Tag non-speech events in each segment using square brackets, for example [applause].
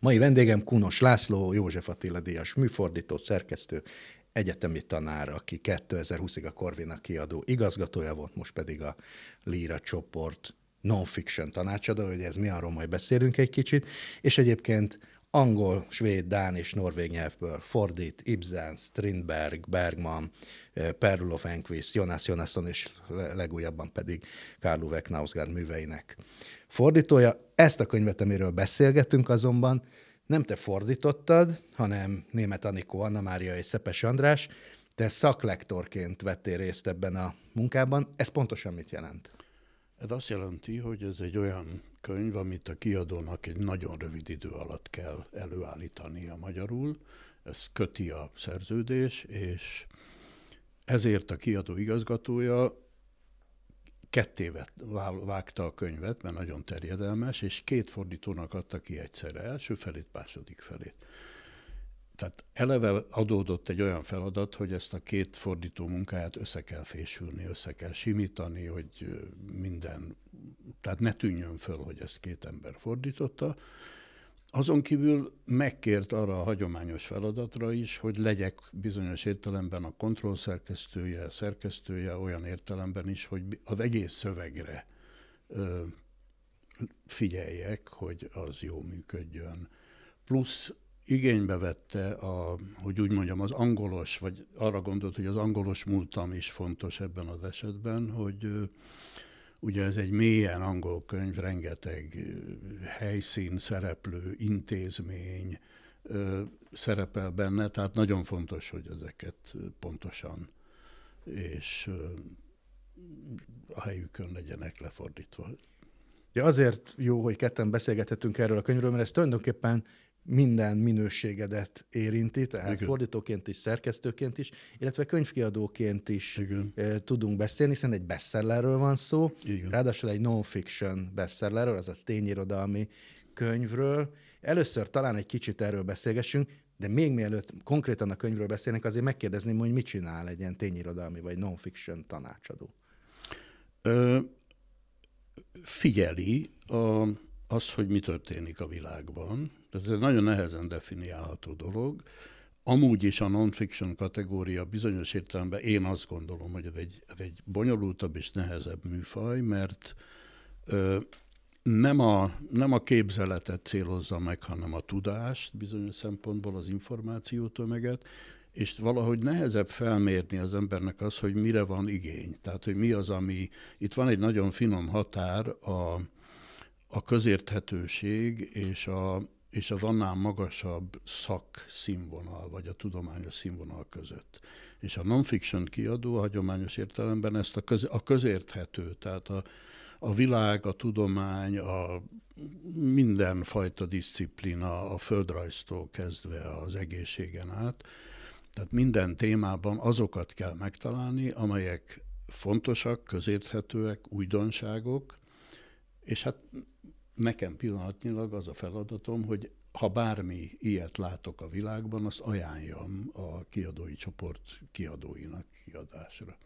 Mai vendégem Kunos László, József Attila Díjas műfordító, szerkesztő, egyetemi tanár, aki 2020-ig a Korvina kiadó igazgatója volt, most pedig a Líra csoport non-fiction tanácsadó, hogy ez mi, arról majd beszélünk egy kicsit, és egyébként angol, svéd, dán és norvég nyelvből fordít Ibsen, Strindberg, Bergman, eh, Perlulov Enquist, Jonas Jonasson és legújabban pedig Karl Uwe Knausgaard műveinek fordítója. Ezt a könyvet, amiről beszélgetünk azonban, nem te fordítottad, hanem német Anikó Anna Mária és Szepes András, te szaklektorként vettél részt ebben a munkában. Ez pontosan mit jelent? Ez azt jelenti, hogy ez egy olyan könyv, amit a kiadónak egy nagyon rövid idő alatt kell előállítania magyarul. Ez köti a szerződés, és ezért a kiadó igazgatója ketté vágta a könyvet, mert nagyon terjedelmes, és két fordítónak adta ki egyszerre, első felét, második felét. Tehát eleve adódott egy olyan feladat, hogy ezt a két fordító munkáját össze kell fésülni, össze kell simítani, hogy minden, tehát ne tűnjön föl, hogy ezt két ember fordította. Azon kívül megkért arra a hagyományos feladatra is, hogy legyek bizonyos értelemben a kontrollszerkesztője, szerkesztője olyan értelemben is, hogy az egész szövegre ö, figyeljek, hogy az jó működjön. Plusz igénybe vette, a, hogy úgy mondjam, az angolos, vagy arra gondolt, hogy az angolos múltam is fontos ebben az esetben, hogy ugye ez egy mélyen angol könyv, rengeteg helyszín, szereplő, intézmény szerepel benne, tehát nagyon fontos, hogy ezeket pontosan és a helyükön legyenek lefordítva. Ugye azért jó, hogy ketten beszélgethetünk erről a könyvről, mert ez tulajdonképpen minden minőségedet érinti, tehát Igen. fordítóként is, szerkesztőként is, illetve könyvkiadóként is Igen. tudunk beszélni, hiszen egy bestsellerről van szó, Igen. ráadásul egy non-fiction bestsellerről, azaz tényirodalmi könyvről. Először talán egy kicsit erről beszélgessünk, de még mielőtt konkrétan a könyvről beszélnek, azért megkérdezném, hogy mit csinál egy ilyen tényirodalmi vagy non-fiction tanácsadó. Ö, figyeli a, az, hogy mi történik a világban, ez egy nagyon nehezen definiálható dolog. Amúgy is a non-fiction kategória bizonyos értelemben én azt gondolom, hogy ez egy, ez egy bonyolultabb és nehezebb műfaj, mert ö, nem, a, nem a képzeletet célozza meg, hanem a tudást, bizonyos szempontból az tömeget, és valahogy nehezebb felmérni az embernek az, hogy mire van igény. Tehát, hogy mi az, ami... Itt van egy nagyon finom határ a, a közérthetőség és a, és az annál magasabb szakszínvonal, vagy a tudományos színvonal között. És a non-fiction kiadó a hagyományos értelemben ezt a, köz, a közérthető, tehát a, a világ, a tudomány, a mindenfajta disziplina, a földrajztól kezdve az egészségen át, tehát minden témában azokat kell megtalálni, amelyek fontosak, közérthetőek, újdonságok, és hát nekem pillanatnyilag az a feladatom, hogy ha bármi ilyet látok a világban, azt ajánljam a kiadói csoport kiadóinak kiadásra.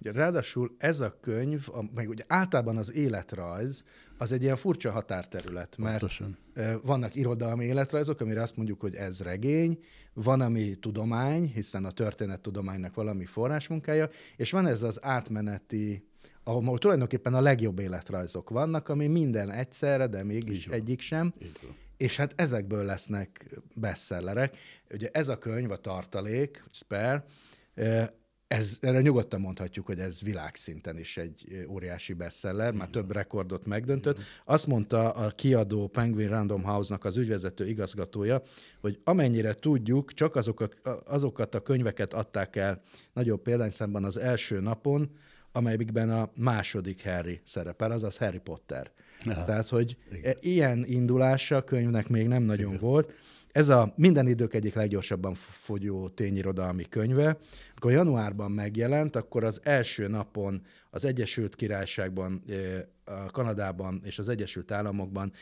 Ugye, ráadásul ez a könyv, a, meg ugye általában az életrajz, az egy ilyen furcsa határterület, mert Pontosan. vannak irodalmi életrajzok, amire azt mondjuk, hogy ez regény, van, ami tudomány, hiszen a történettudománynak valami forrásmunkája, és van ez az átmeneti ahol tulajdonképpen a legjobb életrajzok vannak, ami minden egyszerre, de mégis egyik sem. És hát ezekből lesznek bestsellerek. Ugye ez a könyv, a tartalék, Spare, ez, erre nyugodtan mondhatjuk, hogy ez világszinten is egy óriási bestseller, már több rekordot megdöntött. Azt mondta a kiadó Penguin Random House-nak az ügyvezető igazgatója, hogy amennyire tudjuk, csak azok a, azokat a könyveket adták el nagyobb példányszámban az első napon, amelyikben a második Harry szerepel, azaz Harry Potter. Aha. Tehát, hogy Igen. E, ilyen indulása a könyvnek még nem nagyon Igen. volt. Ez a minden idők egyik leggyorsabban fogyó tényirodalmi könyve. Amikor januárban megjelent, akkor az első napon az Egyesült Királyságban, e, a Kanadában és az Egyesült Államokban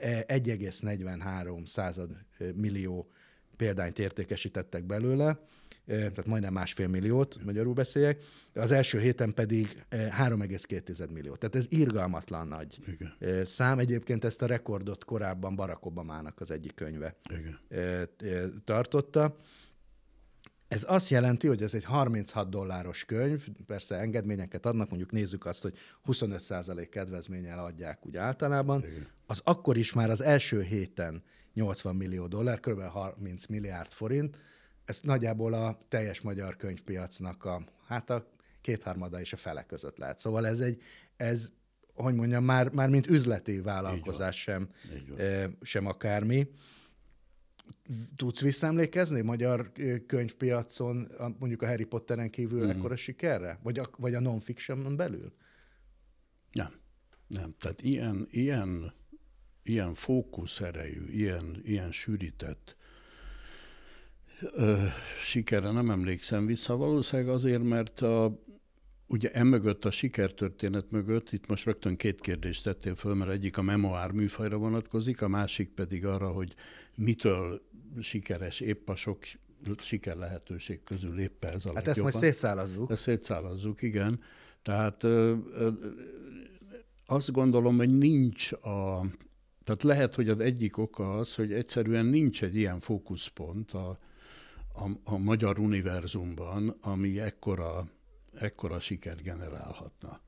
1,43 e, század millió példányt értékesítettek belőle, tehát majdnem másfél milliót, magyarul beszéljek, az első héten pedig 3,2 millió. Tehát ez irgalmatlan nagy Igen. szám. Egyébként ezt a rekordot korábban Barack Obamának az egyik könyve Igen. tartotta. Ez azt jelenti, hogy ez egy 36 dolláros könyv, persze engedményeket adnak, mondjuk nézzük azt, hogy 25% kedvezménnyel adják úgy általában. Igen. Az akkor is már az első héten 80 millió dollár, kb. 30 milliárd forint, ez nagyjából a teljes magyar könyvpiacnak a, hát a kétharmada és a fele között lehet. Szóval ez egy, ez, hogy mondjam, már, már mint üzleti vállalkozás sem, sem akármi. Tudsz visszaemlékezni magyar könyvpiacon, mondjuk a Harry Potteren kívül mm. ekkora sikerre? Vagy a, vagy a non-fiction belül? Nem. Nem. Tehát ilyen, ilyen, ilyen fókuszerejű, ilyen, ilyen sűrített Ö, sikere nem emlékszem vissza, valószínűleg azért, mert a, ugye emögött a sikertörténet mögött, itt most rögtön két kérdést tettél föl, mert egyik a memoár műfajra vonatkozik, a másik pedig arra, hogy mitől sikeres épp a sok siker lehetőség közül éppen ez a Hát ezt majd szétszálazzuk. Ezt szétszálazzuk, igen. Tehát ö, ö, azt gondolom, hogy nincs a... Tehát lehet, hogy az egyik oka az, hogy egyszerűen nincs egy ilyen fókuszpont a, a, a magyar univerzumban, ami ekkora, ekkora sikert generálhatna.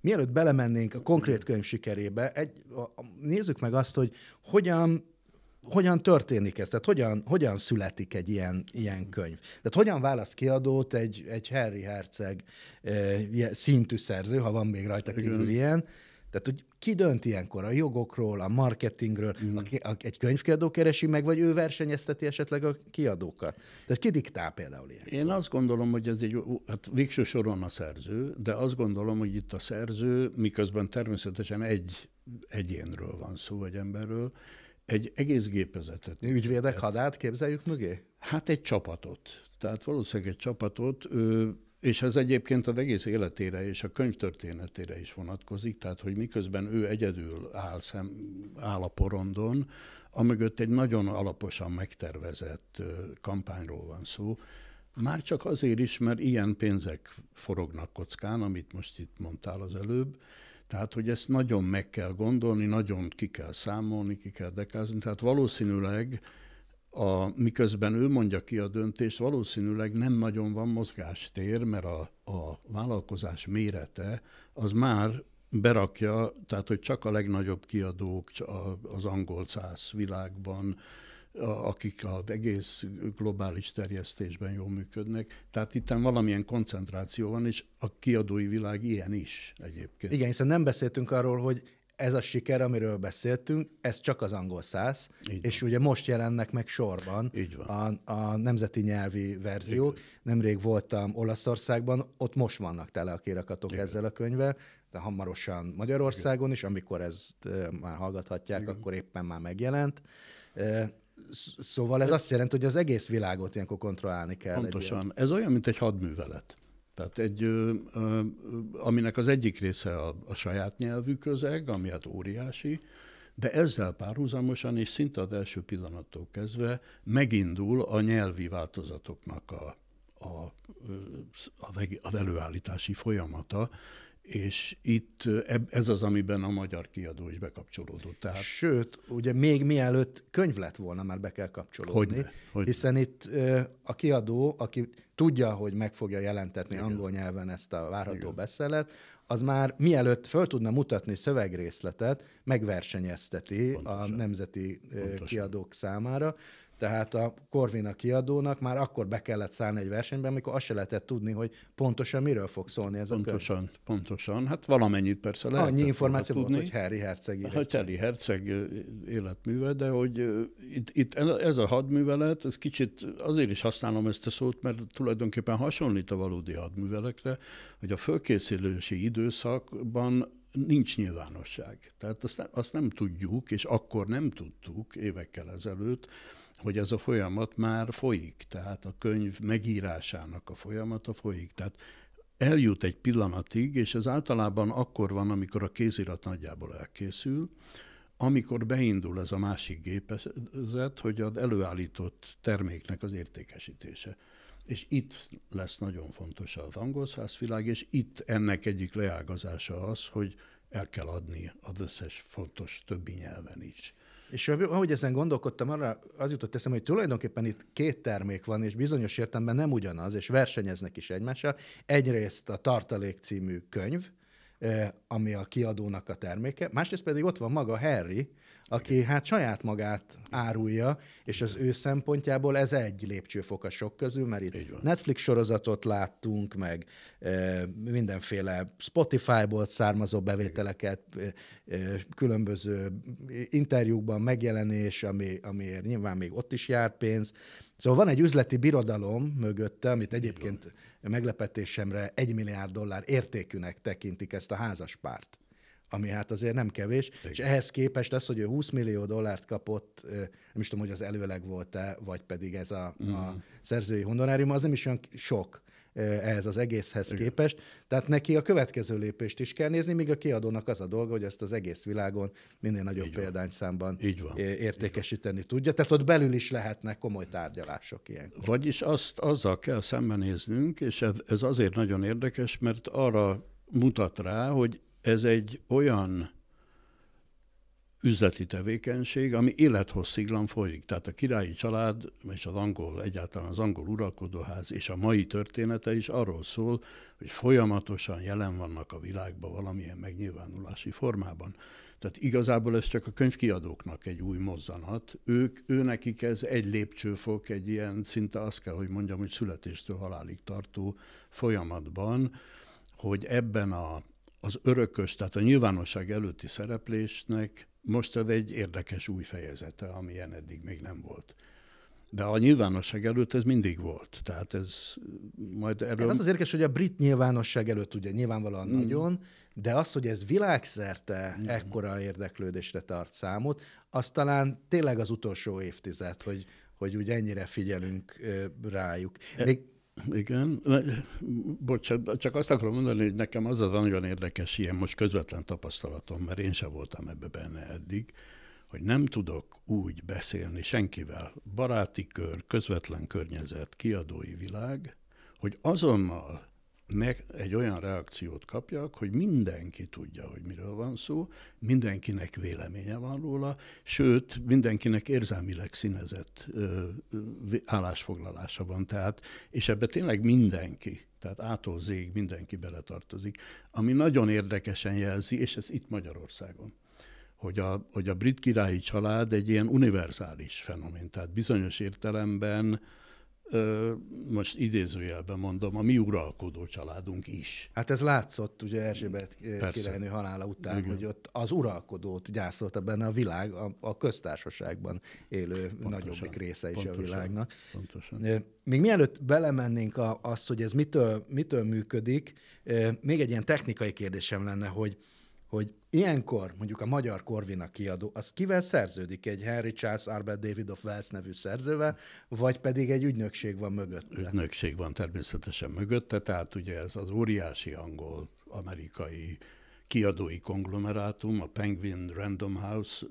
Mielőtt belemennénk a konkrét könyv sikerébe, egy, a, a, nézzük meg azt, hogy hogyan hogyan történik ez? Tehát hogyan, hogyan születik egy ilyen, ilyen könyv? Tehát hogyan válasz kiadót egy, egy Harry Herceg e, szintű szerző, ha van még rajta kívül Igen. ilyen, tehát, hogy ki dönt ilyenkor a jogokról, a marketingről, mm. a, a, egy könyvkiadó keresi meg, vagy ő versenyezteti esetleg a kiadókat? Tehát ki diktál például ilyen? Én azt gondolom, hogy ez egy, hát végső soron a szerző, de azt gondolom, hogy itt a szerző, miközben természetesen egy egyénről van szó, vagy emberről, egy egész gépezetet. Ügyvédek hadát képzeljük mögé? Hát egy csapatot. Tehát valószínűleg egy csapatot. Ő és ez egyébként az egész életére és a könyvtörténetére is vonatkozik, tehát hogy miközben ő egyedül áll, szem, áll a porondon, amögött egy nagyon alaposan megtervezett kampányról van szó, már csak azért is, mert ilyen pénzek forognak kockán, amit most itt mondtál az előbb, tehát, hogy ezt nagyon meg kell gondolni, nagyon ki kell számolni, ki kell dekázni, tehát valószínűleg a, miközben ő mondja ki a döntést, valószínűleg nem nagyon van mozgástér, mert a, a vállalkozás mérete az már berakja, tehát hogy csak a legnagyobb kiadók az angol száz világban, akik az egész globális terjesztésben jól működnek. Tehát itt valamilyen koncentráció van, és a kiadói világ ilyen is egyébként. Igen, hiszen nem beszéltünk arról, hogy ez a siker, amiről beszéltünk, ez csak az angol száz, és ugye most jelennek meg sorban Így van. A, a nemzeti nyelvi verziók. Igen. Nemrég voltam Olaszországban, ott most vannak tele a kirakatok Igen. ezzel a könyvvel, de hamarosan Magyarországon Igen. is, amikor ezt már hallgathatják, Igen. akkor éppen már megjelent. Szóval ez azt jelenti, hogy az egész világot ilyenkor kontrollálni kell. Pontosan. Ez olyan, mint egy hadművelet. Tehát egy, aminek az egyik része a, a saját nyelvű közeg, ami hát óriási, de ezzel párhuzamosan és szinte az első pillanattól kezdve megindul a nyelvi változatoknak a, a, a, az előállítási folyamata, és itt ez az, amiben a magyar kiadó is bekapcsolódott. Tehát... Sőt, ugye még mielőtt könyv lett volna, már be kell kapcsolódni, hogy, hogy... hiszen itt a kiadó, aki tudja, hogy meg fogja jelentetni Igen. angol nyelven ezt a várható beszélet, az már mielőtt föl tudna mutatni szövegrészletet, megversenyezteti Pontosan. a nemzeti Pontosan. kiadók számára. Tehát a Corvina kiadónak már akkor be kellett szállni egy versenybe, amikor azt se lehetett tudni, hogy pontosan miről fog szólni ez pontosan, a Pontosan, Pontosan, Hát valamennyit persze lehet. Annyi információ volt, hogy Harry Herceg írja. Hát Harry Herceg életműve, de hogy itt, itt ez a hadművelet, ez kicsit azért is használom ezt a szót, mert tulajdonképpen hasonlít a valódi hadművelekre, hogy a fölkészülési időszakban nincs nyilvánosság. Tehát azt nem, azt nem tudjuk, és akkor nem tudtuk évekkel ezelőtt, hogy ez a folyamat már folyik, tehát a könyv megírásának a folyamata folyik. Tehát eljut egy pillanatig, és ez általában akkor van, amikor a kézirat nagyjából elkészül, amikor beindul ez a másik gépezet, hogy az előállított terméknek az értékesítése. És itt lesz nagyon fontos az angol százvilág, és itt ennek egyik leágazása az, hogy el kell adni az összes fontos többi nyelven is. És ahogy ezen gondolkodtam, arra az jutott eszembe, hogy tulajdonképpen itt két termék van, és bizonyos értelemben nem ugyanaz, és versenyeznek is egymással. Egyrészt a Tartalék című könyv, eh, ami a kiadónak a terméke, másrészt pedig ott van maga Harry, aki hát saját magát árulja, és az ő szempontjából ez egy lépcsőfok a sok közül, mert itt Netflix sorozatot láttunk, meg e, mindenféle Spotify-ból származó bevételeket, e, e, különböző interjúkban megjelenés, ami, amiért nyilván még ott is jár pénz, Szóval van egy üzleti birodalom mögötte, amit egyébként meglepetésemre egy milliárd dollár értékűnek tekintik ezt a házaspárt ami hát azért nem kevés, Igen. és ehhez képest az, hogy ő 20 millió dollárt kapott, nem is tudom, hogy az előleg volt-e, vagy pedig ez a, mm. a mhm. szerzői honorárium, az nem is olyan sok ehhez az egészhez Igen. képest. Tehát neki a következő lépést is kell nézni, míg a kiadónak az a dolga, hogy ezt az egész világon minél nagyobb Így van. példányszámban Így van. értékesíteni Így van. tudja. Tehát ott belül is lehetnek komoly tárgyalások ilyen. Vagyis azt azzal kell szembenéznünk, és ez azért nagyon érdekes, mert arra mutat rá, hogy ez egy olyan üzleti tevékenység, ami élethossziglan folyik. Tehát a királyi család, és az angol, egyáltalán az angol uralkodóház, és a mai története is arról szól, hogy folyamatosan jelen vannak a világban valamilyen megnyilvánulási formában. Tehát igazából ez csak a könyvkiadóknak egy új mozzanat. Ők, nekik ez egy lépcsőfok, egy ilyen szinte azt kell, hogy mondjam, hogy születéstől halálig tartó folyamatban, hogy ebben a az örökös, tehát a nyilvánosság előtti szereplésnek most ez egy érdekes új fejezete, amilyen eddig még nem volt. De a nyilvánosság előtt ez mindig volt. Tehát ez majd erről... Hát az az érdekes, hogy a brit nyilvánosság előtt ugye nyilvánvalóan mm. nagyon, de az, hogy ez világszerte mm. ekkora érdeklődésre tart számot, az talán tényleg az utolsó évtized, hogy, hogy úgy ennyire figyelünk rájuk. E- még, igen, bocsánat, csak azt akarom mondani, hogy nekem az az nagyon érdekes ilyen most közvetlen tapasztalatom, mert én sem voltam ebbe benne eddig, hogy nem tudok úgy beszélni senkivel, baráti kör, közvetlen környezet, kiadói világ, hogy azonnal meg egy olyan reakciót kapjak, hogy mindenki tudja, hogy miről van szó, mindenkinek véleménye van róla, sőt, mindenkinek érzelmileg színezett ö, ö, állásfoglalása van, tehát, és ebbe tényleg mindenki, tehát ától zég mindenki beletartozik, ami nagyon érdekesen jelzi, és ez itt Magyarországon hogy a, hogy a brit királyi család egy ilyen univerzális fenomen, tehát bizonyos értelemben most idézőjelben mondom, a mi uralkodó családunk is. Hát ez látszott ugye Erzsébet Persze. királynő halála után, Igen. hogy ott az uralkodót gyászolta benne a világ, a, a köztársaságban élő pontosan, nagyobbik része is pontosan, a világnak. Pontosan. Még mielőtt belemennénk a, azt, hogy ez mitől, mitől működik, még egy ilyen technikai kérdésem lenne, hogy, hogy Ilyenkor mondjuk a magyar Korvina kiadó, az kivel szerződik? Egy Henry Charles Arbet David of Wells nevű szerzővel, vagy pedig egy ügynökség van mögött? Ügynökség van természetesen mögötte, tehát ugye ez az óriási angol, amerikai kiadói konglomerátum, a Penguin Random House,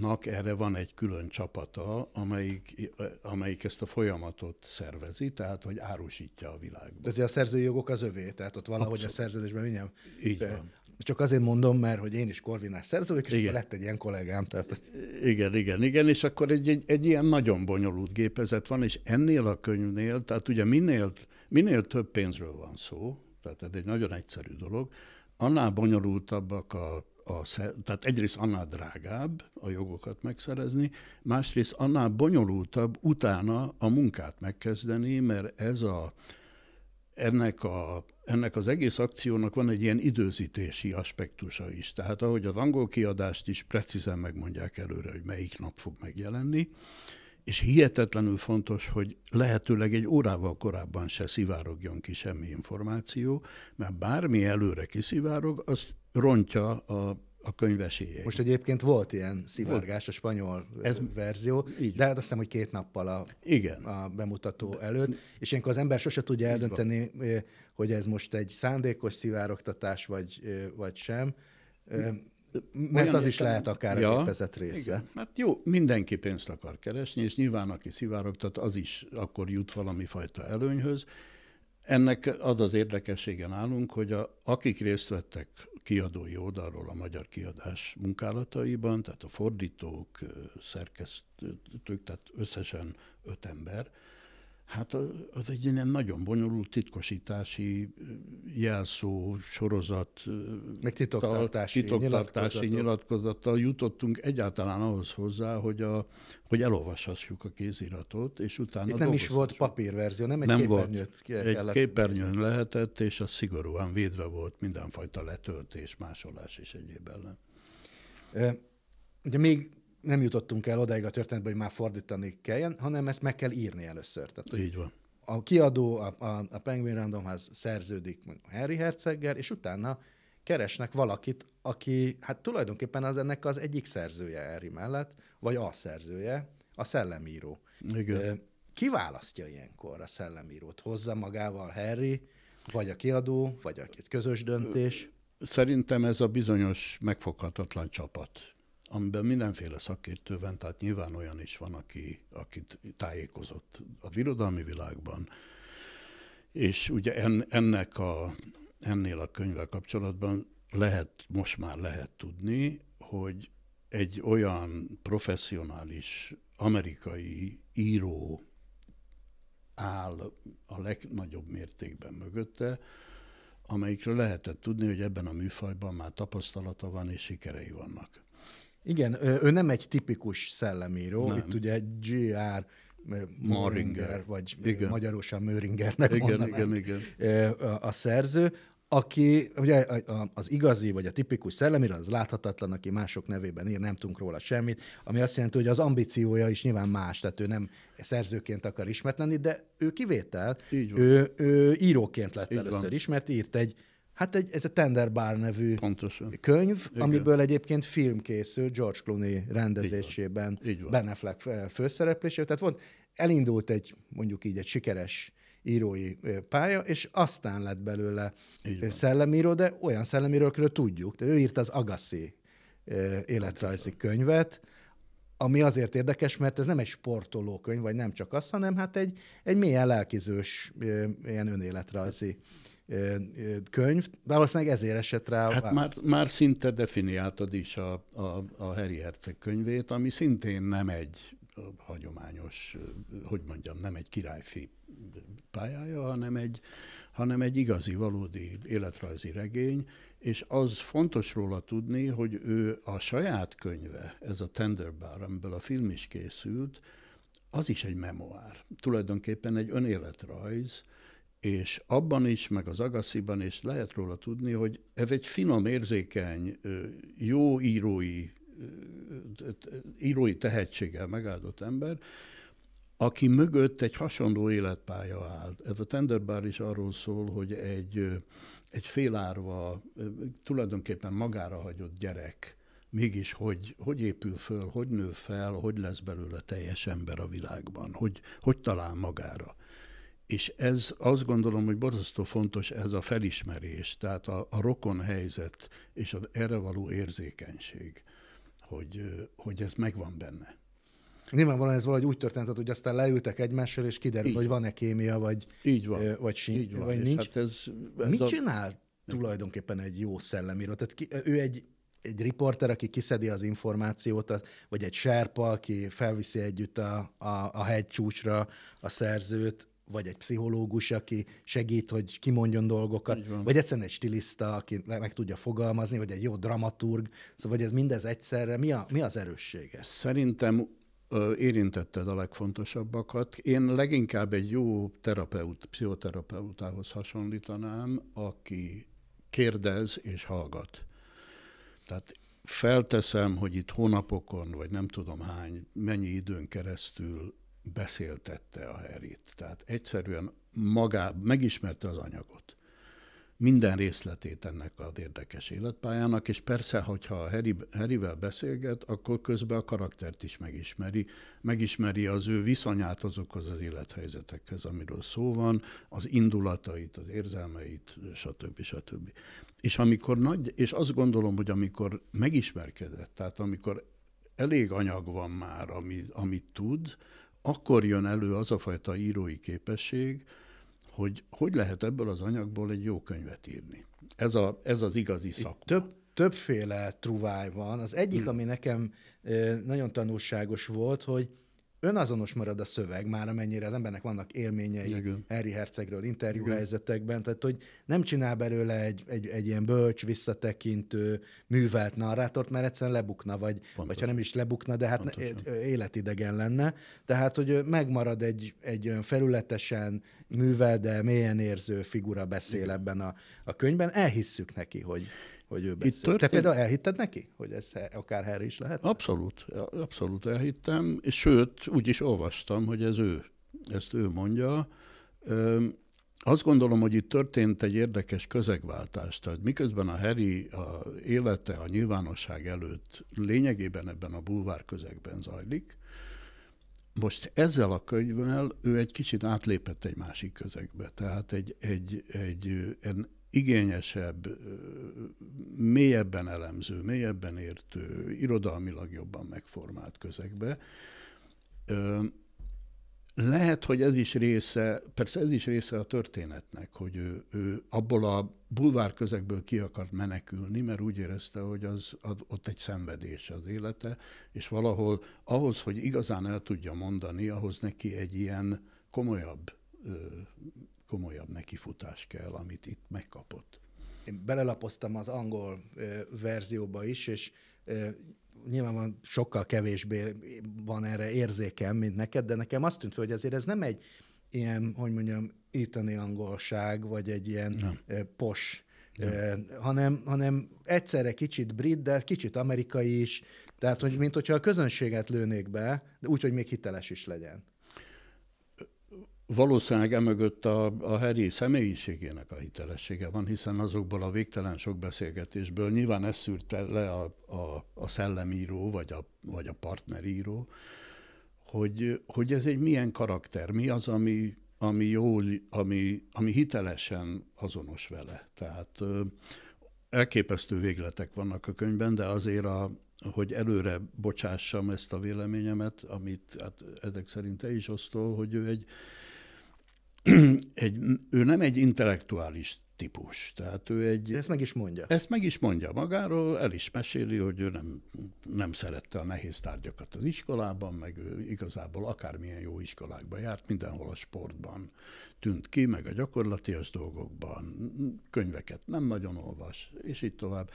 nak erre van egy külön csapata, amelyik, amelyik ezt a folyamatot szervezi, tehát hogy árusítja a világban. Ezért a szerzői jogok az övé, tehát ott valahogy Abszolút. a szerződésben minél. Így van. Csak azért mondom, mert hogy én is korvinás szerző vagyok, és igen. lett egy ilyen kollégám. Tehát... Igen, igen, igen, és akkor egy, egy, egy ilyen nagyon bonyolult gépezet van, és ennél a könyvnél, tehát ugye minél, minél több pénzről van szó, tehát ez egy nagyon egyszerű dolog, annál bonyolultabbak a a, tehát egyrészt annál drágább a jogokat megszerezni, másrészt annál bonyolultabb utána a munkát megkezdeni, mert ez a, ennek a, ennek az egész akciónak van egy ilyen időzítési aspektusa is. Tehát ahogy az angol kiadást is precízen megmondják előre, hogy melyik nap fog megjelenni, és hihetetlenül fontos, hogy lehetőleg egy órával korábban se szivárogjon ki semmi információ, mert bármi előre kiszivárog, az rontja a a könyvesélyé. Most egyébként volt ilyen szivárgás, a spanyol Ez, verzió, így. de hát azt hiszem, hogy két nappal a, Igen. a bemutató előtt, és ilyenkor az ember sose tudja eldönteni, hogy ez most egy szándékos szivárogtatás, vagy, vagy sem. Mert Olyan az is lehet akár ja, a gépezet része. Igen. Hát jó, mindenki pénzt akar keresni, és nyilván aki szivárogtat, az is akkor jut valami fajta előnyhöz. Ennek az az érdekessége nálunk, hogy a, akik részt vettek kiadói oldalról a magyar kiadás munkálataiban, tehát a fordítók, szerkesztők, tehát összesen öt ember, Hát az egy ilyen nagyon bonyolult titkosítási jelszó sorozat, meg titoktartási, titoktartási nyilatkozattal jutottunk egyáltalán ahhoz hozzá, hogy, a, hogy elolvashassuk a kéziratot, és utána Itt nem is volt papírverzió, nem egy nem képernyőt volt. Egy képernyőn nézni. lehetett, és az szigorúan védve volt mindenfajta letöltés, másolás és egyéb ellen. E, ugye még nem jutottunk el odáig a történetben, hogy már fordítani kelljen, hanem ezt meg kell írni először. Tehát, Így van. A kiadó, a, a, a Penguin Random House szerződik Henry Herceggel, és utána keresnek valakit, aki hát tulajdonképpen az ennek az egyik szerzője Henry mellett, vagy a szerzője, a szellemíró. Igen. Kiválasztja ilyenkor a szellemírót? Hozza magával Harry, vagy a kiadó, vagy a két közös döntés? Szerintem ez a bizonyos megfoghatatlan csapat amiben mindenféle szakértő van, tehát nyilván olyan is van, aki, akit tájékozott a birodalmi világban, és ugye en, ennek a, ennél a könyvvel kapcsolatban lehet, most már lehet tudni, hogy egy olyan professzionális amerikai író áll a legnagyobb mértékben mögötte, amelyikről lehetett tudni, hogy ebben a műfajban már tapasztalata van és sikerei vannak. Igen, ő nem egy tipikus szellemíró, nem. itt ugye G.R. Moringer, vagy igen. magyarosan Möringernek igen, mondanám, igen, igen. a szerző, aki ugye az igazi vagy a tipikus szellemíró, az láthatatlan, aki mások nevében ír, nem tudunk róla semmit, ami azt jelenti, hogy az ambíciója is nyilván más, tehát ő nem szerzőként akar ismert lenni, de ő kivétel, ő, ő íróként lett Így először van. ismert, írt egy Hát egy, ez a Tender Bar nevű Pontosan. könyv, Igen. amiből egyébként film készül George Clooney rendezésében, Így van. Ben Affleck főszereplésével. Tehát volt, elindult egy, mondjuk így egy sikeres írói pálya, és aztán lett belőle szellemíró, de olyan szellemírókről tudjuk. De ő írta az Agassi életrajzi könyvet, ami azért érdekes, mert ez nem egy sportolókönyv, vagy nem csak az, hanem hát egy, egy mélyen lelkizős ilyen önéletrajzi könyv, de valószínűleg ezért esett rá. Hát már, már szinte definiáltad is a, a, a Harry Herceg könyvét, ami szintén nem egy hagyományos, hogy mondjam, nem egy királyfi pályája, hanem egy, hanem egy igazi, valódi életrajzi regény, és az fontos róla tudni, hogy ő a saját könyve, ez a Tender Bar, amiből a film is készült, az is egy memoár. Tulajdonképpen egy önéletrajz, és abban is, meg az agassziban is lehet róla tudni, hogy ez egy finom, érzékeny, jó írói, írói tehetséggel megáldott ember, aki mögött egy hasonló életpálya áll. Ez a Tenderbár is arról szól, hogy egy, egy félárva, tulajdonképpen magára hagyott gyerek, mégis hogy, hogy épül föl, hogy nő fel, hogy lesz belőle teljes ember a világban, hogy, hogy talál magára. És ez azt gondolom, hogy borzasztó fontos ez a felismerés, tehát a, a rokon helyzet és az erre való érzékenység, hogy, hogy ez megvan benne. Nyilvánvalóan ez valahogy úgy történt, hogy aztán leültek egymással, és kiderült, hogy van-e kémia, vagy, Így van. vagy, sin- Így van. vagy nincs. Hát ez, ez Mit a... csinál tulajdonképpen egy jó szellemíró? Tehát ki, ő egy, egy riporter, aki kiszedi az információt, vagy egy sárpa, aki felviszi együtt a, a, a hegycsúcsra a szerzőt, vagy egy pszichológus, aki segít, hogy kimondjon dolgokat, vagy egyszerűen egy stiliszta, aki meg tudja fogalmazni, vagy egy jó dramaturg. Szóval, vagy ez mindez egyszerre, mi, a, mi az erőssége? Szerintem érintetted a legfontosabbakat. Én leginkább egy jó terapeut, pszichoterapeutához hasonlítanám, aki kérdez és hallgat. Tehát felteszem, hogy itt hónapokon, vagy nem tudom hány, mennyi időn keresztül beszéltette a Herit, Tehát egyszerűen magá, megismerte az anyagot. Minden részletét ennek az érdekes életpályának, és persze, hogyha a Harry, Harryvel beszélget, akkor közben a karaktert is megismeri, megismeri az ő viszonyát azokhoz az élethelyzetekhez, amiről szó van, az indulatait, az érzelmeit, stb. stb. És amikor nagy, és azt gondolom, hogy amikor megismerkedett, tehát amikor elég anyag van már, ami, amit tud, akkor jön elő az a fajta írói képesség, hogy hogy lehet ebből az anyagból egy jó könyvet írni. Ez, a, ez az igazi szakma. több, többféle truváj van. Az egyik, hmm. ami nekem nagyon tanulságos volt, hogy önazonos marad a szöveg, már amennyire az embernek vannak élményei Igen. Harry Hercegről interjú helyzetekben, tehát hogy nem csinál belőle egy, egy, egy ilyen bölcs, visszatekintő, művelt narrátort, mert egyszerűen lebukna, vagy, vagy ha nem is lebukna, de hát Pontosan. életidegen lenne. Tehát, hogy megmarad egy, egy olyan felületesen művel, de mélyen érző figura beszél Igen. ebben a, a könyvben. Elhisszük neki, hogy hogy ő beszél. Itt történt... Te például elhitted neki, hogy ez akár Harry is lehet? Abszolút, abszolút elhittem, és sőt, úgy is olvastam, hogy ez ő, ezt ő mondja. Azt gondolom, hogy itt történt egy érdekes közegváltás. Tehát miközben a Harry a élete a nyilvánosság előtt lényegében ebben a bulvár közegben zajlik, most ezzel a könyvvel ő egy kicsit átlépett egy másik közegbe. Tehát egy, egy, egy, egy igényesebb, mélyebben elemző, mélyebben értő, irodalmilag jobban megformált közegbe. Lehet, hogy ez is része, persze ez is része a történetnek, hogy ő, ő abból a bulvár közegből ki akart menekülni, mert úgy érezte, hogy az, az ott egy szenvedés az élete, és valahol ahhoz, hogy igazán el tudja mondani, ahhoz neki egy ilyen komolyabb komolyabb nekifutás kell, amit itt megkapott. Én belelapoztam az angol ö, verzióba is, és ö, van sokkal kevésbé van erre érzékem, mint neked, de nekem azt tűnt fel, hogy azért ez nem egy ilyen, hogy mondjam, itani angolság, vagy egy ilyen nem. pos ö, hanem, hanem egyszerre kicsit brit, de kicsit amerikai is, tehát hogy, mint hogyha a közönséget lőnék be, de úgy, hogy még hiteles is legyen. Valószínűleg emögött a, a Harry személyiségének a hitelessége van, hiszen azokból a végtelen sok beszélgetésből nyilván ezt szűrte le a, a, a szellemíró, vagy a, vagy a partneríró, hogy, hogy ez egy milyen karakter, mi az, ami, ami jól, ami, ami hitelesen azonos vele. Tehát elképesztő végletek vannak a könyvben, de azért, a, hogy előre bocsássam ezt a véleményemet, amit hát ezek szerint te is osztol, hogy ő egy, [clears throat] egy, ő nem egy intellektuális típus. Tehát ő egy... ezt meg is mondja. Ezt meg is mondja magáról, el is meséli, hogy ő nem, nem szerette a nehéz tárgyakat az iskolában, meg ő igazából akármilyen jó iskolákba járt, mindenhol a sportban tűnt ki, meg a gyakorlatias dolgokban, könyveket nem nagyon olvas, és így tovább.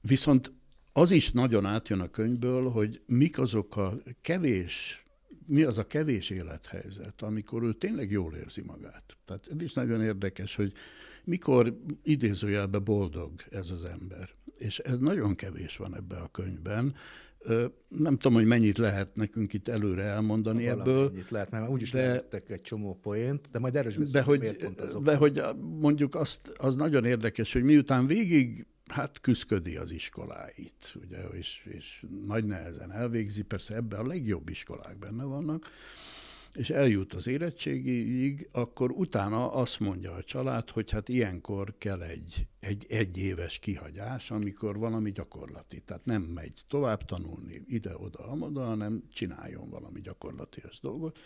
Viszont az is nagyon átjön a könyvből, hogy mik azok a kevés mi az a kevés élethelyzet, amikor ő tényleg jól érzi magát. Tehát ez is nagyon érdekes, hogy mikor idézőjelbe boldog ez az ember. És ez nagyon kevés van ebben a könyvben. Nem tudom, hogy mennyit lehet nekünk itt előre elmondani Valami ebből. Mennyit lehet, mert úgyis de, egy csomó poént, de majd erős de hogy, pont azok. De hogy mondjuk azt, az nagyon érdekes, hogy miután végig hát küzdködi az iskoláit, ugye, és, és nagy nehezen elvégzi, persze ebben a legjobb iskolák benne vannak, és eljut az érettségig, akkor utána azt mondja a család, hogy hát ilyenkor kell egy, egy egyéves kihagyás, amikor valami gyakorlati. Tehát nem megy tovább tanulni ide-oda-amoda, hanem csináljon valami gyakorlatias dolgot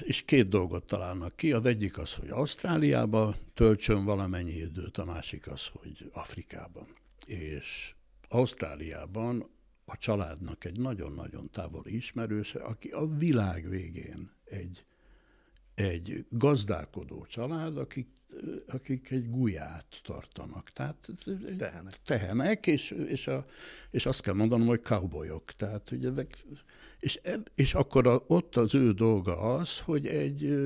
és két dolgot találnak ki. Az egyik az, hogy Ausztráliába töltsön valamennyi időt, a másik az, hogy Afrikában. És Ausztráliában a családnak egy nagyon-nagyon távoli ismerőse, aki a világ végén egy, egy gazdálkodó család, akik, akik egy guját tartanak. Tehát tehenek, tehenek és, és, a, és azt kell mondanom, hogy cowboyok. Tehát hogy ezek és, e, és akkor a, ott az ő dolga az, hogy egy,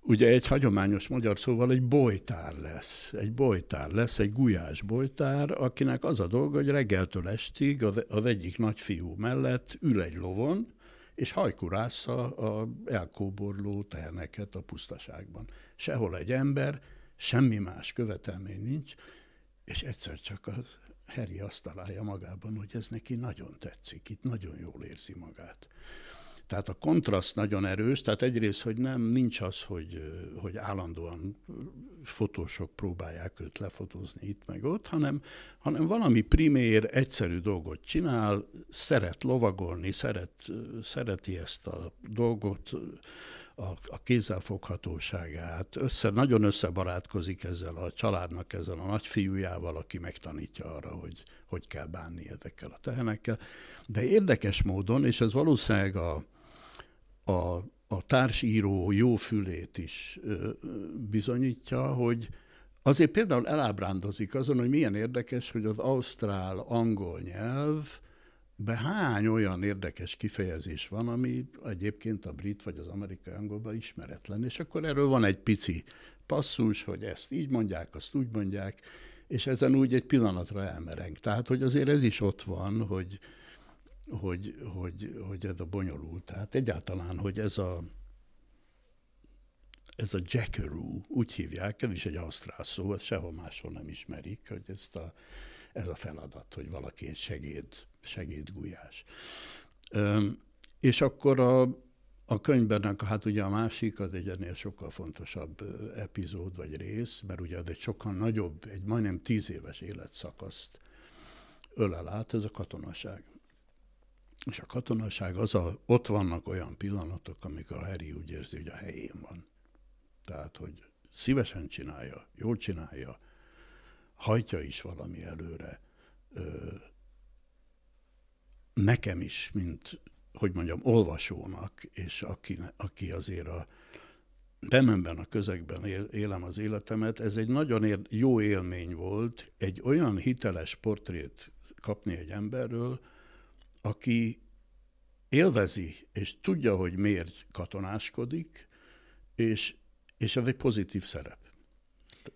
ugye egy hagyományos magyar szóval egy bolytár lesz, egy bolytár lesz, egy gulyás bolytár, akinek az a dolga, hogy reggeltől estig az, az egyik nagyfiú mellett ül egy lovon, és hajkurásza a elkóborló teheneket a pusztaságban. Sehol egy ember, semmi más követelmény nincs, és egyszer csak az Harry azt találja magában, hogy ez neki nagyon tetszik, itt nagyon jól érzi magát. Tehát a kontraszt nagyon erős, tehát egyrészt, hogy nem, nincs az, hogy, hogy állandóan fotósok próbálják őt lefotózni itt meg ott, hanem, hanem valami primér, egyszerű dolgot csinál, szeret lovagolni, szeret, szereti ezt a dolgot, a, a kézzelfoghatóságát, össze, nagyon összebarátkozik ezzel a családnak, ezzel a nagyfiújával, aki megtanítja arra, hogy hogy kell bánni ezekkel a tehenekkel. De érdekes módon, és ez valószínűleg a, a, a társíró jó fülét is ö, bizonyítja, hogy azért például elábrándozik azon, hogy milyen érdekes, hogy az ausztrál-angol nyelv, de hány olyan érdekes kifejezés van, ami egyébként a brit vagy az amerikai angolban ismeretlen, és akkor erről van egy pici passzus, hogy ezt így mondják, azt úgy mondják, és ezen úgy egy pillanatra elmereng. Tehát, hogy azért ez is ott van, hogy, hogy, hogy, hogy ez a bonyolult. Tehát egyáltalán, hogy ez a, ez a jackaroo, úgy hívják, ez is egy asztrál szó, ezt sehol máshol nem ismerik, hogy ezt a ez a feladat, hogy valaki egy segéd, segédgulyás. És akkor a, a könyvben, hát ugye a másik, az egy ennél sokkal fontosabb epizód vagy rész, mert ugye az egy sokkal nagyobb, egy majdnem tíz éves életszakaszt ölel át, ez a katonaság. És a katonaság az a, ott vannak olyan pillanatok, amikor a Harry úgy érzi, hogy a helyén van. Tehát, hogy szívesen csinálja, jól csinálja, hajtja is valami előre. Ö, nekem is, mint, hogy mondjam, olvasónak, és aki, aki azért a bememben, a közegben él, élem az életemet, ez egy nagyon ér, jó élmény volt, egy olyan hiteles portrét kapni egy emberről, aki élvezi, és tudja, hogy miért katonáskodik, és, és ez egy pozitív szerep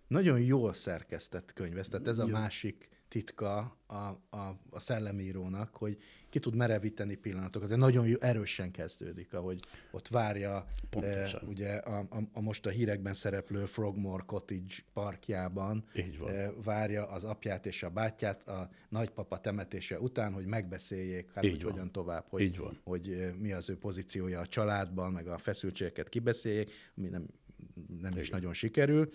nagyon jól szerkesztett könyv. Tehát ez a Jó. másik titka a, a, a szellemírónak, hogy ki tud merevíteni pillanatokat. De nagyon jó, erősen kezdődik, ahogy ott várja e, ugye a, a, a most a hírekben szereplő Frogmore Cottage parkjában Így van. E, várja az apját és a bátyját a nagypapa temetése után, hogy megbeszéljék, hát Így hogy van. hogyan tovább, hogy, Így van. hogy eh, mi az ő pozíciója a családban, meg a feszültségeket kibeszéljék, ami nem, nem is nagyon sikerül.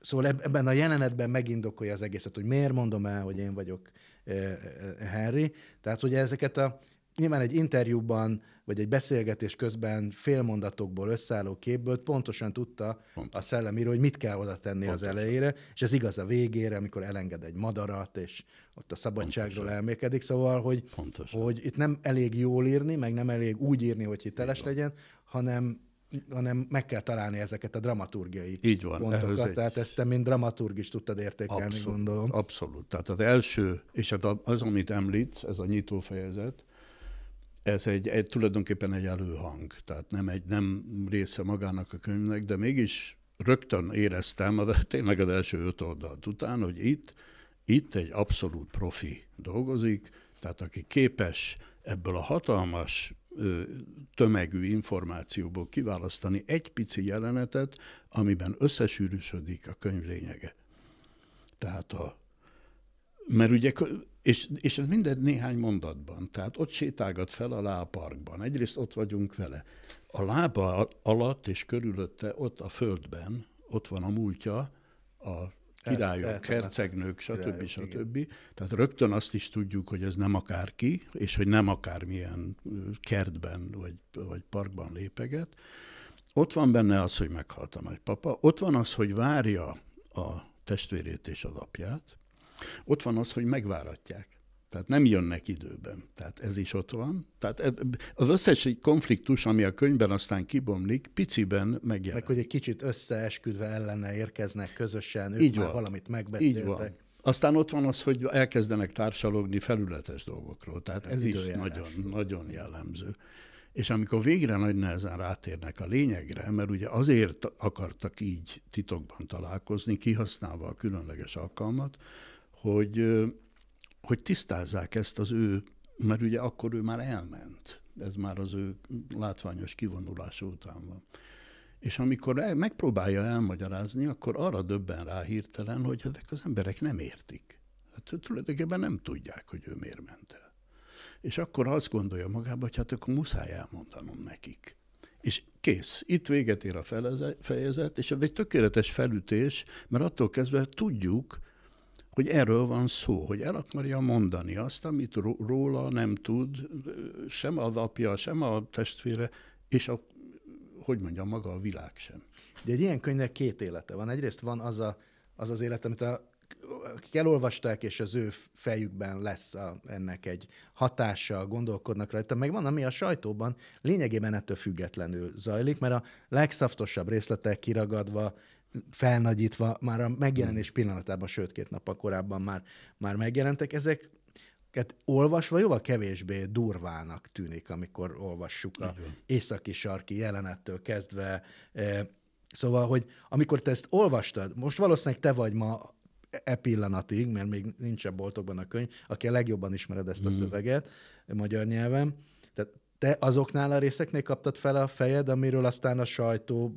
Szóval ebben a jelenetben megindokolja az egészet, hogy miért mondom el, hogy én vagyok Henry. Tehát ugye ezeket a, nyilván egy interjúban, vagy egy beszélgetés közben félmondatokból összeálló képből pontosan tudta Pont. a szellemíró, hogy mit kell oda tenni pontosan. az elejére, és ez igaz a végére, amikor elenged egy madarat, és ott a szabadságról pontosan. elmélkedik. Szóval, hogy, hogy itt nem elég jól írni, meg nem elég úgy írni, hogy hiteles Igen. legyen, hanem hanem meg kell találni ezeket a dramaturgiai Így van, pontokat. Egy... Tehát ezt te, mint dramaturg is tudtad értékelni, abszolút, gondolom. Abszolút. Tehát az első, és hát az, az, amit említsz, ez a nyitó fejezet, ez egy, egy, tulajdonképpen egy előhang, tehát nem, egy, nem része magának a könyvnek, de mégis rögtön éreztem, a [laughs] tényleg az első öt oldalt után, hogy itt, itt egy abszolút profi dolgozik, tehát aki képes ebből a hatalmas tömegű információból kiválasztani egy pici jelenetet, amiben összesűrűsödik a könyv lényege. Tehát a, mert ugye, és, és ez minden néhány mondatban, tehát ott sétálgat fel alá a parkban, egyrészt ott vagyunk vele. A lába alatt és körülötte, ott a földben, ott van a múltja, a királyok, el, hercegnők, stb. stb. Tehát rögtön azt is tudjuk, hogy ez nem akárki, és hogy nem akármilyen kertben vagy, vagy parkban lépeget. Ott van benne az, hogy meghalt a nagypapa, ott van az, hogy várja a testvérét és az apját, ott van az, hogy megváratják. Tehát nem jönnek időben. Tehát ez is ott van. Tehát az összes konfliktus, ami a könyvben aztán kibomlik, piciben megjelenik. Meg hogy egy kicsit összeesküdve ellene érkeznek közösen, ők Így már van. valamit megbeszéltek. Így van. Aztán ott van az, hogy elkezdenek társalogni felületes dolgokról. Tehát ez, ez is nagyon, nagyon jellemző. És amikor végre nagy nehezen rátérnek a lényegre, mert ugye azért akartak így titokban találkozni, kihasználva a különleges alkalmat, hogy hogy tisztázzák ezt az ő, mert ugye akkor ő már elment. Ez már az ő látványos kivonulása után van. És amikor el, megpróbálja elmagyarázni, akkor arra döbben rá hirtelen, hogy ezek az emberek nem értik. Hát tulajdonképpen nem tudják, hogy ő miért ment el. És akkor azt gondolja magába, hogy hát akkor muszáj elmondanom nekik. És kész. Itt véget ér a fejezet, és ez egy tökéletes felütés, mert attól kezdve tudjuk, hogy erről van szó, hogy el akarja mondani azt, amit róla nem tud sem az apja, sem a testvére, és a, hogy mondja maga a világ sem. De egy ilyen könyvnek két élete van. Egyrészt van az a, az, az élet, amit a akik elolvasták, és az ő fejükben lesz a, ennek egy hatása, gondolkodnak rajta, meg van, ami a sajtóban lényegében ettől függetlenül zajlik, mert a legszaftosabb részletek kiragadva felnagyítva már a megjelenés hmm. pillanatában, sőt két nap korábban már, már megjelentek, ezek Hát olvasva jóval kevésbé durvának tűnik, amikor olvassuk a északi sarki jelenettől kezdve. E, szóval, hogy amikor te ezt olvastad, most valószínűleg te vagy ma e pillanatig, mert még nincs a boltokban a könyv, aki a legjobban ismered ezt a hmm. szöveget mm. magyar nyelven, tehát te azoknál a részeknél kaptad fel a fejed, amiről aztán a sajtó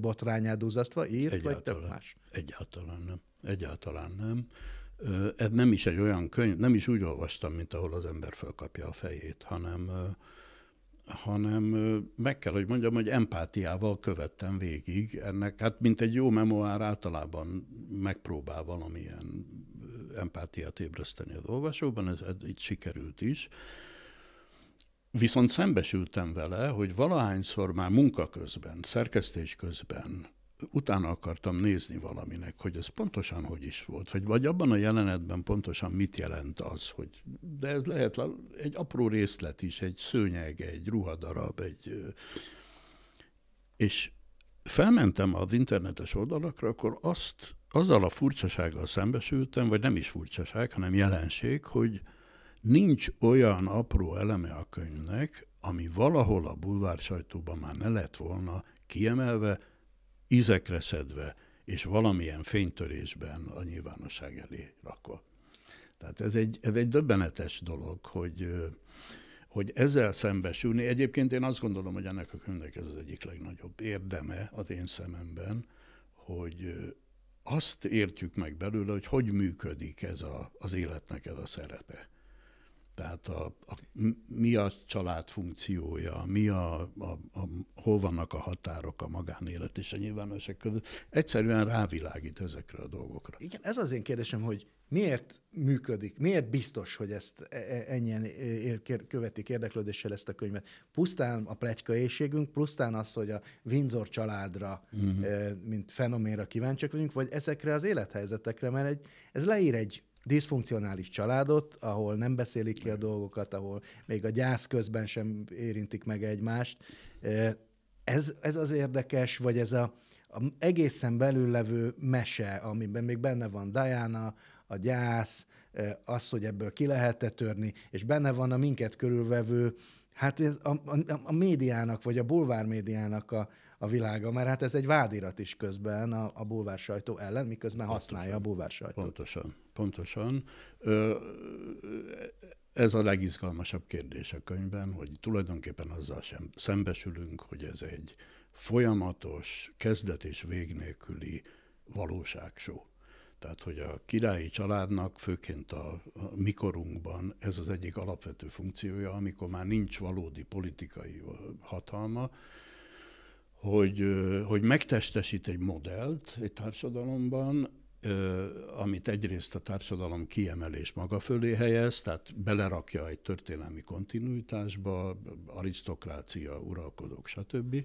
botrányát duzzasztva írt, egyáltalán, vagy tök más? Egyáltalán nem. Egyáltalán nem. Ez nem is egy olyan könyv, nem is úgy olvastam, mint ahol az ember fölkapja a fejét, hanem, hanem meg kell, hogy mondjam, hogy empátiával követtem végig ennek, hát mint egy jó memoár általában megpróbál valamilyen empátiát ébreszteni az olvasóban, ez, ez itt sikerült is. Viszont szembesültem vele, hogy valahányszor már munka közben, szerkesztés közben utána akartam nézni valaminek, hogy ez pontosan hogy is volt, vagy, vagy abban a jelenetben pontosan mit jelent az, hogy de ez lehet egy apró részlet is, egy szőnyeg, egy ruhadarab, egy... És felmentem az internetes oldalakra, akkor azt, azzal a furcsasággal szembesültem, vagy nem is furcsaság, hanem jelenség, hogy Nincs olyan apró eleme a könyvnek, ami valahol a bulvár sajtóban már ne lett volna kiemelve, izekre szedve, és valamilyen fénytörésben a nyilvánosság elé rakva. Tehát ez egy, ez egy döbbenetes dolog, hogy, hogy ezzel szembesülni. Egyébként én azt gondolom, hogy ennek a könyvnek ez az egyik legnagyobb érdeme az én szememben, hogy azt értjük meg belőle, hogy hogy működik ez a, az életnek ez a szerepe. Tehát a, a, mi a család funkciója, mi a, a, a, hol vannak a határok a magánélet és a nyilvánosság között. Egyszerűen rávilágít ezekre a dolgokra. Igen, ez az én kérdésem, hogy miért működik, miért biztos, hogy ezt e, e, ennyien követik érdeklődéssel ezt a könyvet? Pusztán a plegyka éjségünk, pusztán az, hogy a Windsor családra, uh-huh. mint fenoménra kíváncsiak vagyunk, vagy ezekre az élethelyzetekre, mert egy, ez leír egy diszfunkcionális családot, ahol nem beszélik ki a dolgokat, ahol még a gyász közben sem érintik meg egymást. Ez, ez az érdekes, vagy ez a, a egészen belül levő mese, amiben még benne van Diana, a gyász, az, hogy ebből ki lehet törni, és benne van a minket körülvevő, hát ez a, a, a médiának, vagy a bulvármédiának a, a világa, mert hát ez egy vádirat is közben a, a bulvár sajtó ellen, miközben használja a bulvár sajtót. Pontosan, pontosan. Ö, ez a legizgalmasabb kérdés a könyvben, hogy tulajdonképpen azzal sem szembesülünk, hogy ez egy folyamatos, kezdet és vég nélküli valóságsó. Tehát, hogy a királyi családnak főként a, a mikorunkban ez az egyik alapvető funkciója, amikor már nincs valódi politikai hatalma, hogy, hogy megtestesít egy modellt egy társadalomban, amit egyrészt a társadalom kiemelés maga fölé helyez, tehát belerakja egy történelmi kontinuitásba, arisztokrácia, uralkodók, stb.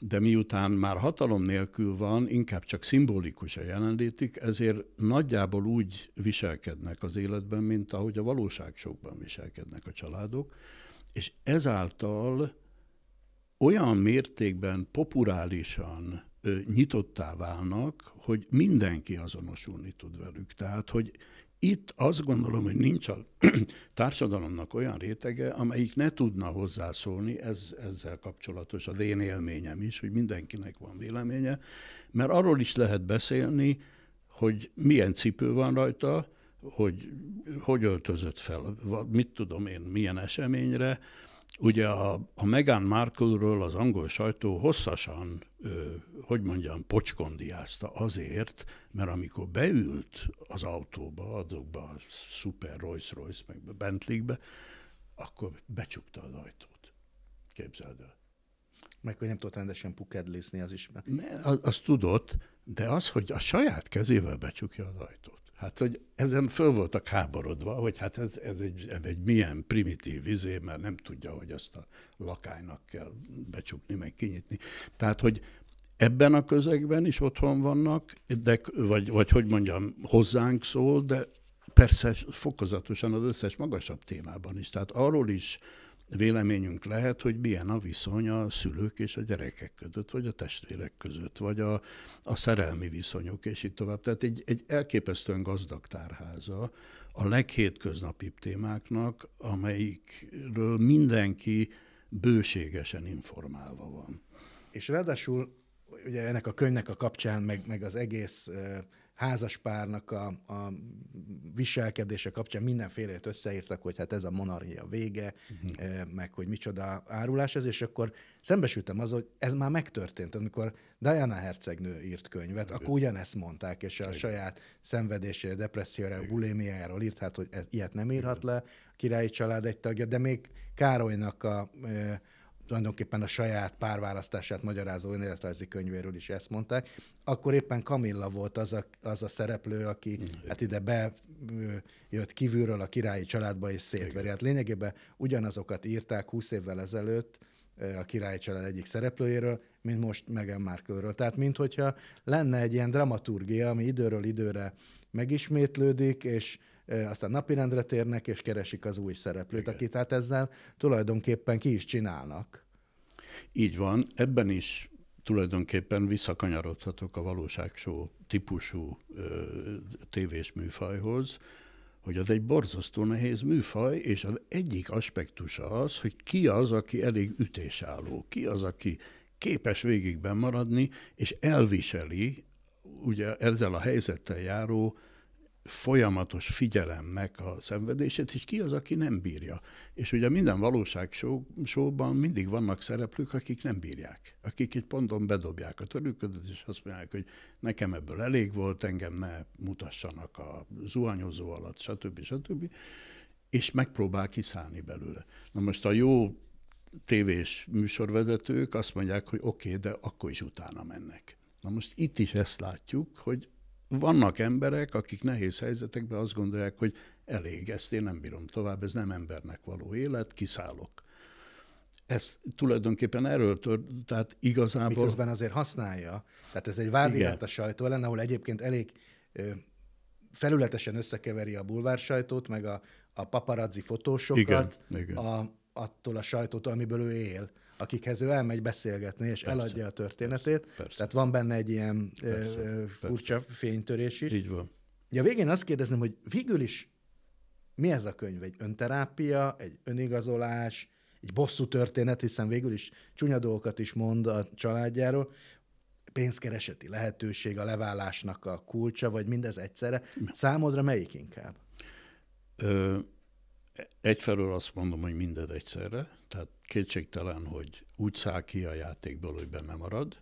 De miután már hatalom nélkül van, inkább csak szimbolikus a jelenlétük, ezért nagyjából úgy viselkednek az életben, mint ahogy a valóság sokban viselkednek a családok, és ezáltal olyan mértékben populárisan ö, nyitottá válnak, hogy mindenki azonosulni tud velük. Tehát, hogy itt azt gondolom, hogy nincs a [clears throat] társadalomnak olyan rétege, amelyik ne tudna hozzászólni, ez, ezzel kapcsolatos az én élményem is, hogy mindenkinek van véleménye, mert arról is lehet beszélni, hogy milyen cipő van rajta, hogy hogy öltözött fel, mit tudom én, milyen eseményre, Ugye a, a Meghan Markle-ről az angol sajtó hosszasan, ö, hogy mondjam, pocskondiázta azért, mert amikor beült az autóba, azokba a szuper Rolls-Royce, meg Bentley-be, akkor becsukta az ajtót. Képzeld el. Meg hogy nem tudott rendesen pukedlészni, az is. Mert... Ne, az, az tudott, de az, hogy a saját kezével becsukja az ajtót. Hát, hogy ezen föl voltak háborodva, hogy hát ez, ez, egy, ez egy milyen primitív izé, mert nem tudja, hogy azt a lakánynak kell becsukni, meg kinyitni. Tehát, hogy ebben a közegben is otthon vannak, de, vagy, vagy hogy mondjam, hozzánk szól, de persze fokozatosan az összes magasabb témában is. Tehát arról is véleményünk lehet, hogy milyen a viszony a szülők és a gyerekek között, vagy a testvérek között, vagy a, a szerelmi viszonyok, és így tovább. Tehát egy, egy elképesztően gazdag tárháza a leghétköznapibb témáknak, amelyikről mindenki bőségesen informálva van. És ráadásul ugye ennek a könyvnek a kapcsán, meg, meg az egész házaspárnak a, a viselkedése kapcsán mindenfélét összeírtak, hogy hát ez a monarchia vége, uh-huh. meg hogy micsoda árulás ez, és akkor szembesültem az, hogy ez már megtörtént, amikor Diana hercegnő írt könyvet, Igen. akkor ugyanezt mondták, és a Igen. saját szenvedésére, depresszióra, bulémiájáról írt, hát hogy ilyet nem írhat Igen. le a királyi család egy tagja, de még Károlynak a eh, tulajdonképpen a saját párválasztását magyarázó önéletrajzi könyvéről is ezt mondták, akkor éppen Kamilla volt az a, az a szereplő, aki hát ide bejött kívülről a királyi családba és szétveri. Hát lényegében ugyanazokat írták 20 évvel ezelőtt, a királyi család egyik szereplőjéről, mint most Meghan Markle-ről. Tehát minthogyha lenne egy ilyen dramaturgia, ami időről időre megismétlődik, és aztán napirendre térnek, és keresik az új szereplőt, Igen. tehát ezzel tulajdonképpen ki is csinálnak. Így van, ebben is tulajdonképpen visszakanyarodhatok a valóságsó típusú ö, tévés műfajhoz, hogy az egy borzasztó nehéz műfaj, és az egyik aspektusa az, hogy ki az, aki elég ütésálló, ki az, aki képes végigben maradni, és elviseli ugye ezzel a helyzettel járó folyamatos figyelemnek a szenvedését, és ki az, aki nem bírja. És ugye minden valóság showban mindig vannak szereplők, akik nem bírják, akik egy ponton bedobják a törőködöt, és azt mondják, hogy nekem ebből elég volt, engem ne mutassanak a zuhanyozó alatt, stb. stb. És megpróbál kiszállni belőle. Na most a jó tévés műsorvezetők azt mondják, hogy oké, okay, de akkor is utána mennek. Na most itt is ezt látjuk, hogy vannak emberek, akik nehéz helyzetekben azt gondolják, hogy elég, ezt én nem bírom tovább, ez nem embernek való élet, kiszállok. Ez tulajdonképpen erről tör, tehát igazából... Miközben azért használja, tehát ez egy vádirat a sajtó ellen, ahol egyébként elég ö, felületesen összekeveri a bulvársajtót, meg a, a paparazzi fotósokat, igen, igen. a attól a sajtótól, amiből ő él, akikhez ő elmegy beszélgetni, és persze, eladja a történetét. Persze, persze. Tehát van benne egy ilyen persze, ö, furcsa persze. fénytörés is. Így van. Ugye a végén azt kérdezném, hogy végül is mi ez a könyv? Egy önterápia, egy önigazolás, egy bosszú történet, hiszen végül is csúnya dolgokat is mond a családjáról, pénzkereseti lehetőség, a leválásnak a kulcsa, vagy mindez egyszerre. Számodra melyik inkább? Ö- egyfelől azt mondom, hogy minden egyszerre, tehát kétségtelen, hogy úgy száll ki a játékból, hogy benne marad.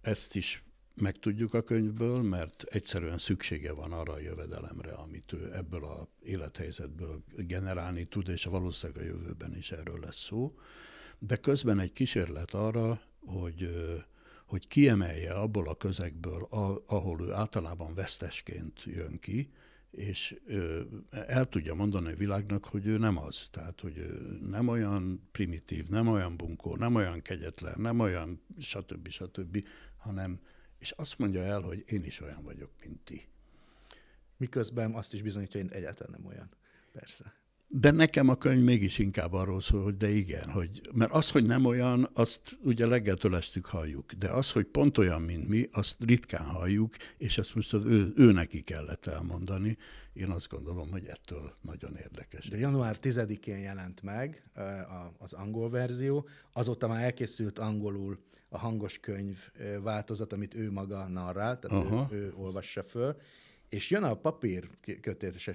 Ezt is megtudjuk a könyvből, mert egyszerűen szüksége van arra a jövedelemre, amit ő ebből a élethelyzetből generálni tud, és valószínűleg a jövőben is erről lesz szó. De közben egy kísérlet arra, hogy hogy kiemelje abból a közegből, ahol ő általában vesztesként jön ki, és ö, el tudja mondani a világnak, hogy ő nem az. Tehát, hogy ő nem olyan primitív, nem olyan bunkó, nem olyan kegyetlen, nem olyan stb. stb., hanem, és azt mondja el, hogy én is olyan vagyok, mint ti. Miközben azt is bizonyítja, hogy én egyáltalán nem olyan. Persze. De nekem a könyv mégis inkább arról szól, hogy de igen, hogy, mert az, hogy nem olyan, azt ugye leggeltől estük halljuk, de az, hogy pont olyan, mint mi, azt ritkán halljuk, és ezt most az ő, ő neki kellett elmondani. Én azt gondolom, hogy ettől nagyon érdekes. De január 10-én jelent meg az angol verzió, azóta már elkészült angolul a hangos könyv változat, amit ő maga narrál, tehát ő, ő olvassa föl, és jön a papír kötés,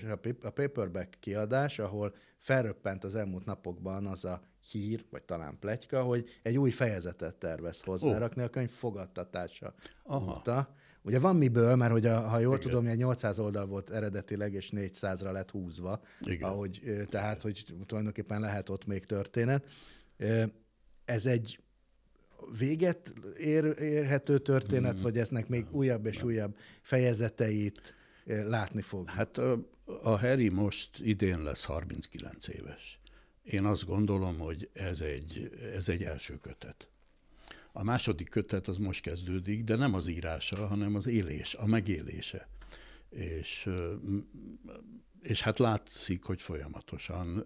a paperback kiadás, ahol felröppent az elmúlt napokban az a hír, vagy talán pletyka, hogy egy új fejezetet tervez hozzárakni oh. a könyv fogadtatása Aha. óta. Ugye van miből, mert hogy a, ha jól Igen. tudom, ilyen 800 oldal volt eredetileg, és 400-ra lett húzva, Igen. ahogy, tehát, hogy tulajdonképpen lehet ott még történet. Ez egy véget ér, érhető történet, hmm. vagy eznek még újabb és újabb fejezeteit látni fog? Hát a, a Harry most idén lesz 39 éves. Én azt gondolom, hogy ez egy, ez egy első kötet. A második kötet az most kezdődik, de nem az írása, hanem az élés, a megélése. És, és hát látszik, hogy folyamatosan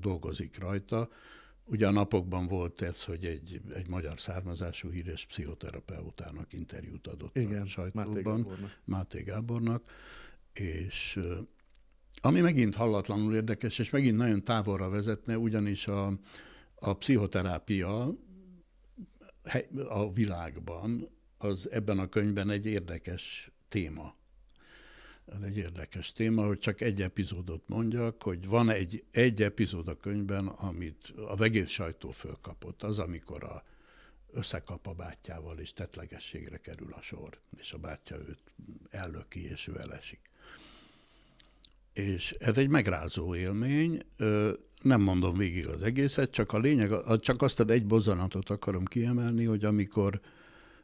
dolgozik rajta, Ugye a napokban volt ez, hogy egy, egy magyar származású híres pszichoterapeutának interjút adott Igen, a sajtóban, Máté Gábornak. Máté Gábornak, és ami megint hallatlanul érdekes, és megint nagyon távolra vezetne, ugyanis a, a pszichoterápia a világban az ebben a könyvben egy érdekes téma. Ez egy érdekes téma, hogy csak egy epizódot mondjak, hogy van egy, egy epizód a könyvben, amit a vegén sajtó fölkapott, az, amikor a, összekap a bátyával, és tetlegességre kerül a sor, és a bátyja őt ellöki, és ő elesik. És ez egy megrázó élmény, nem mondom végig az egészet, csak a lényeg, csak azt az egy bozanatot akarom kiemelni, hogy amikor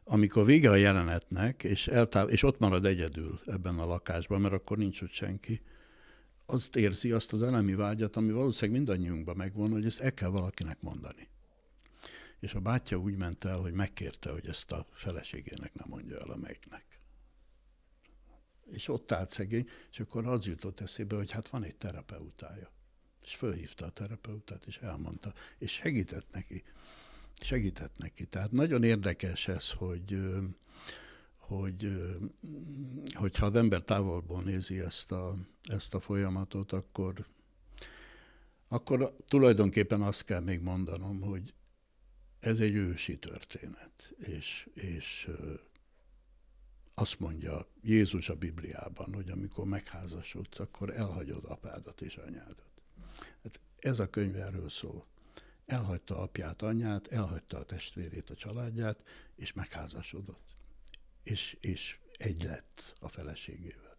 amikor vége a jelenetnek, és, eltáv- és ott marad egyedül ebben a lakásban, mert akkor nincs ott senki, azt érzi azt az elemi vágyat, ami valószínűleg mindannyiunkban megvan, hogy ezt el kell valakinek mondani. És a bátyja úgy ment el, hogy megkérte, hogy ezt a feleségének nem mondja el a melyiknek. És ott állt szegény, és akkor az jutott eszébe, hogy hát van egy terapeutája. És fölhívta a terapeutát, és elmondta, és segített neki. Segített neki. Tehát nagyon érdekes ez, hogy hogy hogyha az ember távolból nézi ezt a, ezt a folyamatot, akkor, akkor tulajdonképpen azt kell még mondanom, hogy ez egy ősi történet, és, és azt mondja Jézus a Bibliában, hogy amikor megházasodsz, akkor elhagyod apádat és anyádat. Hát ez a könyv erről szól. Elhagyta apját, anyját, elhagyta a testvérét, a családját, és megházasodott. És, és egy lett a feleségével.